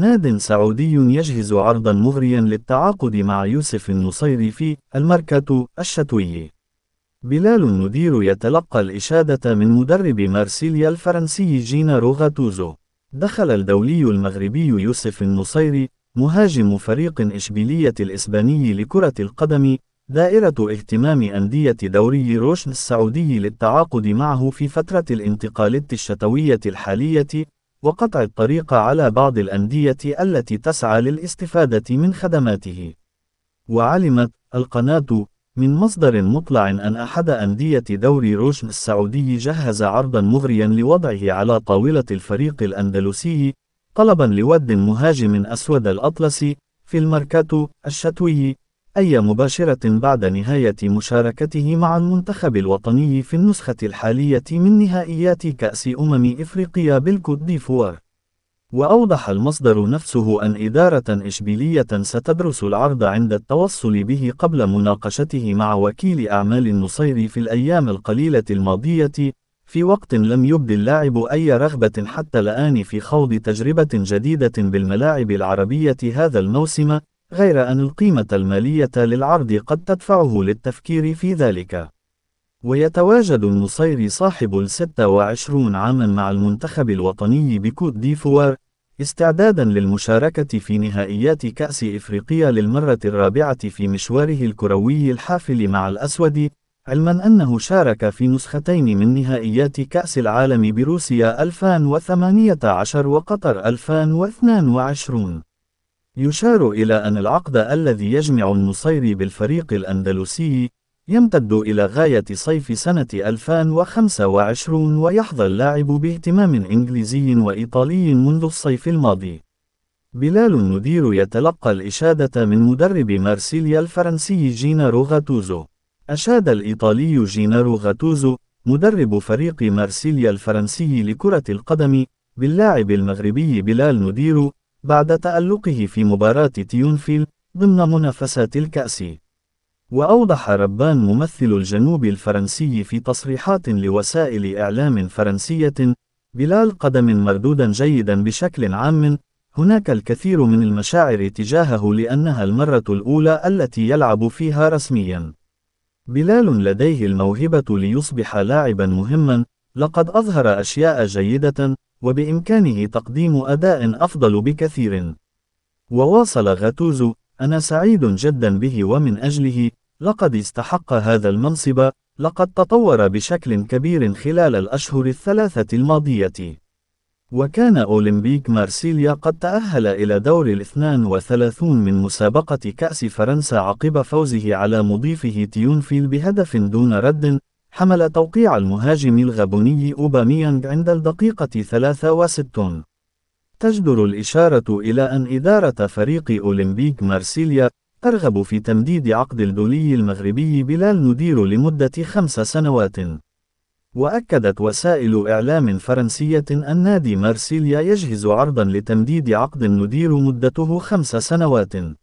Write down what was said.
ناد سعودي يجهز عرضا مغريا للتعاقد مع يوسف النصيري في الماركاتو الشتوي بلال الندير يتلقى الإشادة من مدرب مارسيليا الفرنسي جينا روغاتوزو. دخل الدولي المغربي يوسف النصيري مهاجم فريق إشبيلية الإسباني لكرة القدم دائرة اهتمام أندية دوري روشن السعودي للتعاقد معه في فترة الانتقالات الشتوية الحالية وقطع الطريق على بعض الأندية التي تسعى للاستفادة من خدماته. وعلمت القناة من مصدر مطلع أن أحد أندية دوري روشن السعودي جهز عرضا مغريا لوضعه على طاولة الفريق الأندلسي طلبا لود مهاجم أسود الأطلسي في الماركاتو الشتوي أي مباشرة بعد نهاية مشاركته مع المنتخب الوطني في النسخة الحالية من نهائيات كأس أمم إفريقيا بالكوت ديفوار. وأوضح المصدر نفسه أن إدارة إشبيلية ستدرس العرض عند التوصل به قبل مناقشته مع وكيل أعمال النصير في الأيام القليلة الماضية، في وقت لم يبد اللاعب أي رغبة حتى الآن في خوض تجربة جديدة بالملاعب العربية هذا الموسم، غير أن القيمة المالية للعرض قد تدفعه للتفكير في ذلك. ويتواجد النصيري صاحب ال 26 عاما مع المنتخب الوطني بكوت ديفوار استعدادا للمشاركة في نهائيات كأس إفريقيا للمرة الرابعة في مشواره الكروي الحافل مع الأسود، علما أنه شارك في نسختين من نهائيات كأس العالم بروسيا 2018 وقطر 2022. يشار إلى أن العقد الذي يجمع النصيري بالفريق الأندلسي يمتد إلى غاية صيف سنة 2025 ويحظى اللاعب باهتمام إنجليزي وإيطالي منذ الصيف الماضي. بلال المدير يتلقى الإشادة من مدرب مارسيليا الفرنسي جينارو غاتوزو. أشاد الإيطالي جينارو غاتوزو مدرب فريق مارسيليا الفرنسي لكرة القدم باللاعب المغربي بلال نديرو بعد تألقه في مباراة تيونفيل ضمن منافسات الكأس. وأوضح ربان ممثل الجنوب الفرنسي في تصريحات لوسائل إعلام فرنسية بلال قدم مردودا جيدا بشكل عام هناك الكثير من المشاعر تجاهه لأنها المرة الأولى التي يلعب فيها رسميا بلال لديه الموهبة ليصبح لاعبا مهما لقد أظهر أشياء جيدة وبإمكانه تقديم أداء أفضل بكثير. وواصل غاتوزو: أنا سعيد جدا به ومن أجله، لقد استحق هذا المنصب، لقد تطور بشكل كبير خلال الأشهر الثلاثة الماضية. وكان أولمبيك مارسيليا قد تأهل إلى دور الاثنان وثلاثون من مسابقة كأس فرنسا عقب فوزه على مضيفه تيونفيل بهدف دون رد حمل توقيع المهاجم الغابوني أوباميانغ عند الدقيقة 63 تجدر الإشارة إلى أن إدارة فريق أولمبيك مارسيليا ترغب في تمديد عقد الدولي المغربي بلال ندير لمدة خمس سنوات وأكدت وسائل إعلام فرنسية أن نادي مارسيليا يجهز عرضا لتمديد عقد ندير مدته خمس سنوات